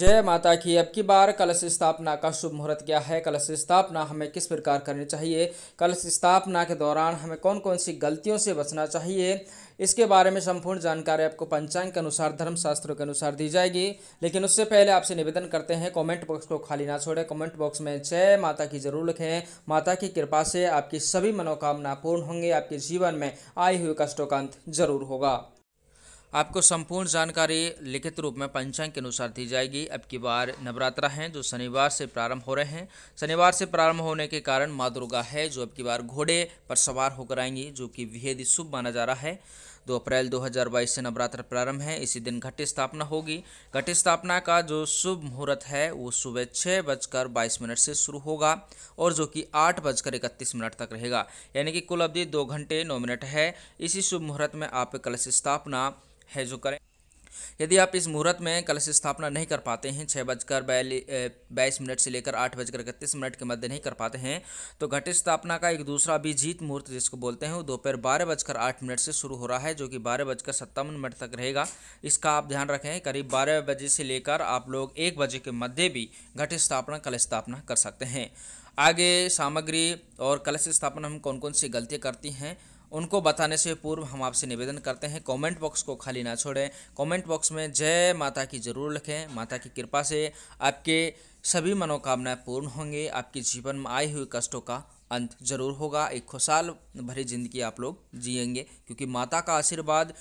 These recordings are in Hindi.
जय माता की अब की बार कलश स्थापना का शुभ मुहूर्त क्या है कलश स्थापना हमें किस प्रकार करनी चाहिए कलश स्थापना के दौरान हमें कौन कौन सी गलतियों से बचना चाहिए इसके बारे में संपूर्ण जानकारी आपको पंचांग के अनुसार धर्मशास्त्रों के अनुसार दी जाएगी लेकिन उससे पहले आपसे निवेदन करते हैं कमेंट बॉक्स को खाली ना छोड़ें कमेंट बॉक्स में जय माता की जरूर लिखें माता की कृपा से आपकी सभी मनोकामना पूर्ण होंगे आपके जीवन में आए हुए कष्टों का अंत जरूर होगा आपको संपूर्ण जानकारी लिखित रूप में पंचांग के अनुसार दी जाएगी अब की बार नवरात्रा हैं जो शनिवार से प्रारंभ हो रहे हैं शनिवार से प्रारंभ होने के कारण माँ दुर्गा है जो अब की बार घोड़े पर सवार होकर आएंगी जो कि विहेदी शुभ माना जा रहा है दो अप्रैल 2022 से नवरात्र प्रारंभ है इसी दिन घट स्थापना होगी घट स्थापना का जो शुभ मुहूर्त है वो सुबह छः बजकर बाईस मिनट से शुरू होगा और जो कि आठ बजकर इकतीस मिनट तक रहेगा यानी कि कुल अवधि दो घंटे नौ मिनट है इसी शुभ मुहूर्त में आप कलश स्थापना है जो करें यदि आप इस मुहूर्त में कलश स्थापना नहीं कर पाते हैं छः बजकर बाईस मिनट से लेकर आठ बजकर इकतीस मिनट के मध्य नहीं कर पाते हैं तो घट स्थापना का एक दूसरा भी जीत मुहूर्त जिसको बोलते हैं वो दोपहर बारह बजकर आठ मिनट से शुरू हो रहा है जो कि बारह बजकर सत्तावन मिनट तक रहेगा इसका आप ध्यान रखें करीब बारह बजे से लेकर आप लोग एक बजे के मध्य भी घट स्थापना कलश स्थापना कर सकते हैं आगे सामग्री और कलश स्थापना हम कौन कौन सी गलतियाँ करती हैं उनको बताने से पूर्व हम आपसे निवेदन करते हैं कमेंट बॉक्स को खाली ना छोड़ें कमेंट बॉक्स में जय माता की जरूर लिखें माता की कृपा से आपके सभी मनोकामनाएं पूर्ण होंगे आपके जीवन में आए हुए कष्टों का अंत जरूर होगा एक खुशहाल भरी जिंदगी आप लोग जियेंगे क्योंकि माता का आशीर्वाद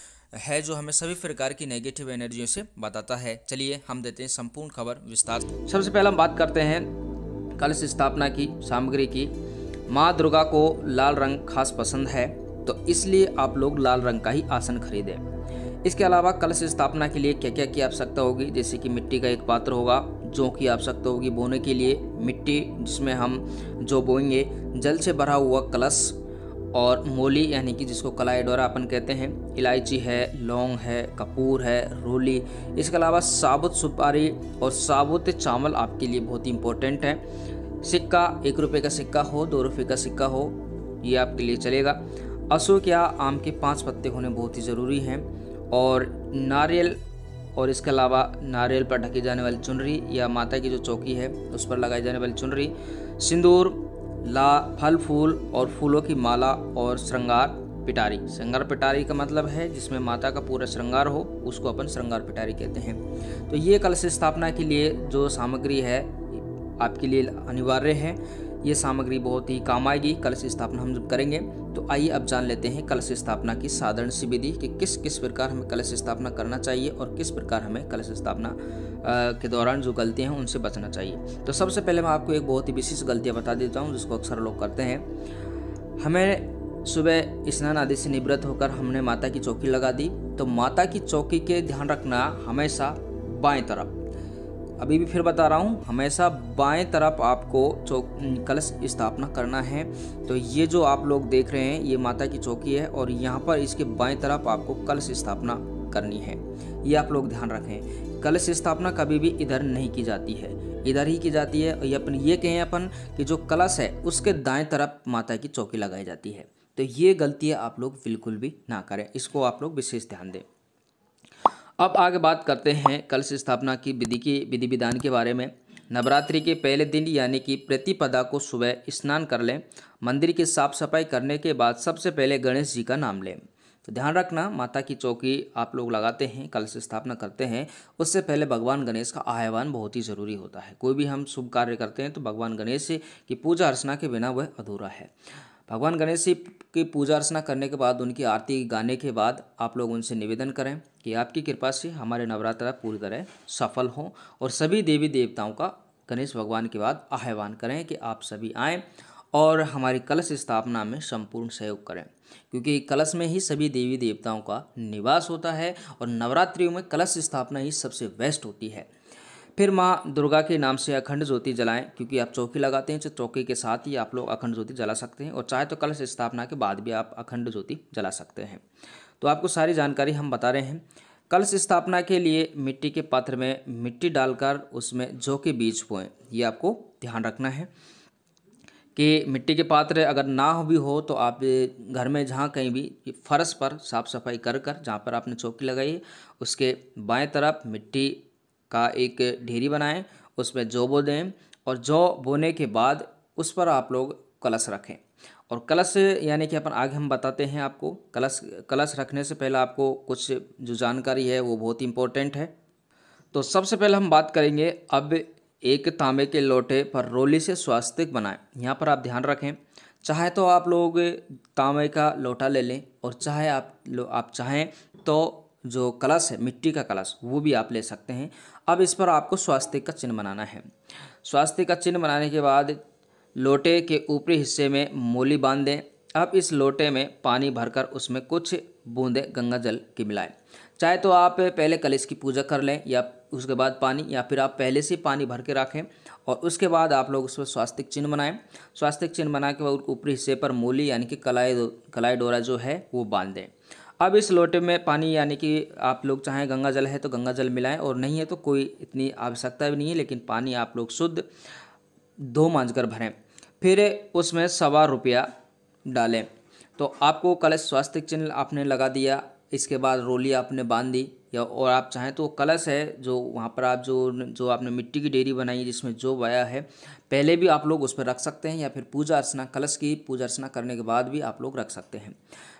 है जो हमें सभी प्रकार की नेगेटिव एनर्जियों से बताता है चलिए हम देते हैं संपूर्ण खबर विस्तार सबसे पहले हम बात करते हैं कलश स्थापना की सामग्री की माँ दुर्गा को लाल रंग खास पसंद है तो इसलिए आप लोग लाल रंग का ही आसन खरीदें इसके अलावा कलश स्थापना के लिए क्या क्या की आवश्यकता होगी जैसे कि मिट्टी का एक पात्र होगा जो की आवश्यकता होगी बोने के लिए मिट्टी जिसमें हम जो बोएंगे जल से भरा हुआ कलश और मोली यानी कि जिसको कलाइडोरा अपन कहते हैं इलायची है लौंग है कपूर है रोली इसके अलावा साबुत सुपारी और साबुत चावल आपके लिए बहुत ही इंपॉर्टेंट है सिक्का एक रुपये का सिक्का हो दो रुपये का सिक्का हो ये आपके लिए चलेगा अशोक या आम के पांच पत्ते होने बहुत ही ज़रूरी हैं और नारियल और इसके अलावा नारियल पर ढकी जाने वाली चुनरी या माता की जो चौकी है उस पर लगाई जाने वाली चुनरी सिंदूर ला फल फूल और फूलों की माला और श्रृंगार पिटारी श्रृंगार पिटारी का मतलब है जिसमें माता का पूरा श्रृंगार हो उसको अपन श्रृंगार पिटारी कहते हैं तो ये कलश स्थापना के लिए जो सामग्री है आपके लिए अनिवार्य है ये सामग्री बहुत ही काम आएगी कलश स्थापना हम जब करेंगे तो आइए अब जान लेते हैं कलश स्थापना की साधारण सी विधि कि किस किस प्रकार हमें कलश स्थापना करना चाहिए और किस प्रकार हमें कलश स्थापना के दौरान जो गलतियाँ हैं उनसे बचना चाहिए तो सबसे पहले मैं आपको एक बहुत ही विशिष्ट गलतियाँ बता देता हूँ जिसको अक्सर लोग करते हैं हमें सुबह स्नान आदि से निवृत्त होकर हमने माता की चौकी लगा दी तो माता की चौकी के ध्यान रखना हमेशा बाएं तरफ अभी भी फिर बता रहा हूँ हमेशा बाएं तरफ आपको चौक कलश स्थापना करना है तो ये जो आप लोग देख रहे हैं ये माता की चौकी है और यहाँ पर इसके बाएं तरफ आपको कलश स्थापना करनी है ये आप लोग ध्यान रखें कलश स्थापना कभी भी इधर नहीं की जाती है इधर ही की जाती है और अपन ये कहें अपन कि जो कलश है उसके दाएं तरफ माता की चौकी लगाई जाती है तो ये गलतियाँ आप लोग बिल्कुल भी ना करें इसको आप लोग विशेष ध्यान दें अब आगे बात करते हैं कलश स्थापना की विधि की विधि विधान के बारे में नवरात्रि के पहले दिन यानी कि प्रतिपदा को सुबह स्नान कर लें मंदिर की साफ सफाई करने के बाद सबसे पहले गणेश जी का नाम लें तो ध्यान रखना माता की चौकी आप लोग लगाते हैं कलश स्थापना करते हैं उससे पहले भगवान गणेश का आह्वान बहुत ही ज़रूरी होता है कोई भी हम शुभ कार्य करते हैं तो भगवान गणेश की पूजा अर्चना के बिना वह अधूरा है भगवान गणेश जी की पूजा अर्चना करने के बाद उनकी आरती गाने के बाद आप लोग उनसे निवेदन करें कि आपकी कृपा से हमारे नवरात्रा पूरी तरह सफल हो और सभी देवी देवताओं का गणेश भगवान के बाद आह्वान करें कि आप सभी आएँ और हमारी कलश स्थापना में संपूर्ण सहयोग करें क्योंकि कलश में ही सभी देवी देवताओं का निवास होता है और नवरात्रियों में कलश स्थापना ही सबसे बेस्ट होती है फिर माँ दुर्गा के नाम से अखंड ज्योति जलाएं क्योंकि आप चौकी लगाते हैं तो चौकी के साथ ही आप लोग अखंड ज्योति जला सकते हैं और चाहे तो कलश स्थापना के बाद भी आप अखंड ज्योति जला सकते हैं तो आपको सारी जानकारी हम बता रहे हैं कलश स्थापना के लिए मिट्टी के पात्र में मिट्टी डालकर उसमें जौ के बीज बोएं ये आपको ध्यान रखना है कि मिट्टी के पात्र अगर ना भी हो तो आप घर में जहाँ कहीं भी फर्श पर साफ़ सफाई कर कर जहाँ पर आपने चौकी लगाई उसके बाएं तरफ मिट्टी का एक ढेरी बनाएं उसमें जौ बो दें और जौ बोने के बाद उस पर आप लोग कलश रखें और कलश यानी कि अपन आगे हम बताते हैं आपको कलश कलश रखने से पहले आपको कुछ जो जानकारी है वो बहुत इम्पोर्टेंट है तो सबसे पहले हम बात करेंगे अब एक तांबे के लोटे पर रोली से स्वास्तिक बनाएं यहाँ पर आप ध्यान रखें चाहे तो आप लोग तांबे का लोटा ले लें और चाहे आप लो आप चाहें तो जो कलश है मिट्टी का कलश वो भी आप ले सकते हैं अब इस पर आपको स्वास्थ्य का चिन्ह बनाना है स्वास्थ्य का चिन्ह बनाने के बाद लोटे के ऊपरी हिस्से में मूली बांध दें अब इस लोटे में पानी भरकर उसमें कुछ बूंदे गंगा जल की मिलाएं चाहे तो आप पहले कलश की पूजा कर लें या उसके बाद पानी या फिर आप पहले से पानी भर के रखें और उसके बाद आप लोग उस पर स्वास्थ्य चिन्ह बनाएं स्वास्थ्य चिन्ह बना के ऊपरी हिस्से पर मूली यानी कि कलाई कलाई डोरा जो है वो बांध दें अब इस लोटे में पानी यानी कि आप लोग चाहें गंगा जल है तो गंगा जल मिलाएं और नहीं है तो कोई इतनी आवश्यकता भी नहीं है लेकिन पानी आप लोग शुद्ध धो मांझ कर भरें फिर उसमें सवा रुपया डालें तो आपको कलश स्वास्थ्य चिन्ह आपने लगा दिया इसके बाद रोली आपने बांध दी या और आप चाहें तो कलश है जो वहाँ पर आप जो जो आपने मिट्टी की डेरी बनाई जिसमें जो बया है पहले भी आप लोग उस पर रख सकते हैं या फिर पूजा अर्चना कलश की पूजा अर्चना करने के बाद भी आप लोग रख सकते हैं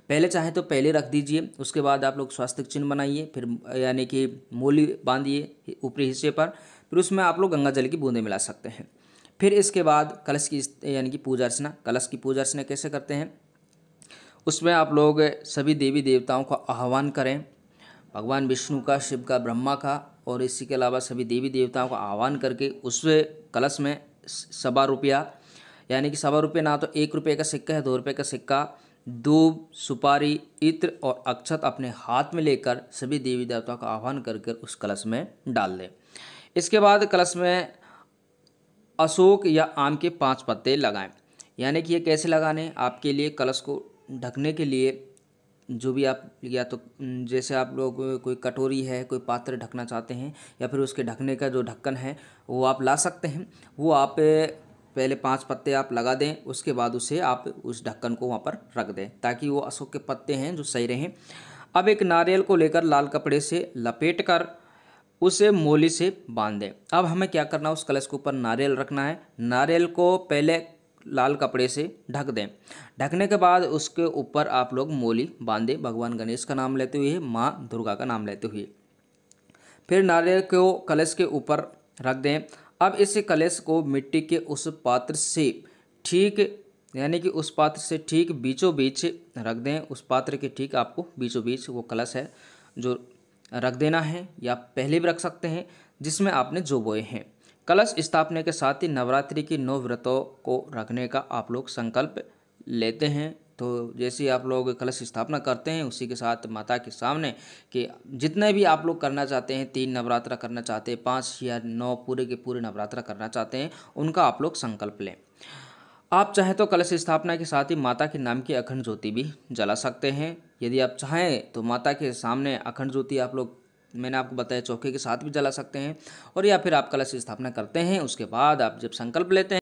पहले चाहे तो पहले रख दीजिए उसके बाद आप लोग स्वास्थ्य चिन्ह बनाइए फिर यानी कि मूली बांधिए ऊपरी हिस्से पर फिर उसमें आप लोग गंगा जल की बूंदें मिला सकते हैं फिर इसके बाद कलश की यानी कि पूजा अर्चना कलश की पूजा अर्चना कैसे करते हैं उसमें आप लोग सभी देवी देवताओं का आह्वान करें भगवान विष्णु का शिव का ब्रह्मा का और इसी के अलावा सभी देवी देवताओं का आह्वान करके उस कलश में सवा रुपया यानी कि सवा रुपये ना तो एक रुपये का सिक्का है दो रुपये का सिक्का दूब सुपारी इत्र और अक्षत अपने हाथ में लेकर सभी देवी देवताओं का आह्वान करके उस कलश में डाल दें इसके बाद कलश में अशोक या आम के पांच पत्ते लगाएं यानी कि ये कैसे लगाने आपके लिए कलश को ढकने के लिए जो भी आप या तो जैसे आप लोग कोई कटोरी है कोई पात्र ढकना चाहते हैं या फिर उसके ढकने का जो ढक्कन है वो आप ला सकते हैं वो आप पहले पांच पत्ते आप लगा दें उसके बाद उसे आप उस ढक्कन को वहाँ पर रख दें ताकि वो अशोक के पत्ते हैं जो सही रहें अब एक नारियल को लेकर लाल कपड़े से लपेट कर उसे मोली से बांध दें अब हमें क्या करना है उस कलश के ऊपर नारियल रखना है नारियल को पहले लाल कपड़े से ढक दें ढकने के बाद उसके ऊपर आप लोग मोली बांधें भगवान गणेश का नाम लेते हुए माँ दुर्गा का नाम लेते हुए फिर नारियल को कलश के ऊपर रख दें अब इस कलश को मिट्टी के उस पात्र से ठीक यानी कि उस पात्र से ठीक बीचों बीच रख दें उस पात्र के ठीक आपको बीचों बीच वो कलश है जो रख देना है या पहले भी रख सकते हैं जिसमें आपने जो बोए हैं कलश स्थापने के साथ ही नवरात्रि की नौ व्रतों को रखने का आप लोग संकल्प लेते हैं तो जैसे आप लोग कलश स्थापना करते हैं उसी के साथ माता के सामने कि जितने भी आप लोग करना चाहते हैं तीन नवरात्रा करना चाहते हैं पाँच या नौ पूरे के पूरे नवरात्रा करना चाहते हैं उनका आप लोग संकल्प लें आप चाहें तो कलश स्थापना के साथ ही माता के नाम की अखंड ज्योति भी जला सकते हैं यदि आप चाहें तो माता के सामने अखंड ज्योति आप लोग मैंने आपको बताया चौके के साथ भी जला सकते हैं और या फिर आप कलश स्थापना करते हैं उसके बाद आप जब संकल्प लेते हैं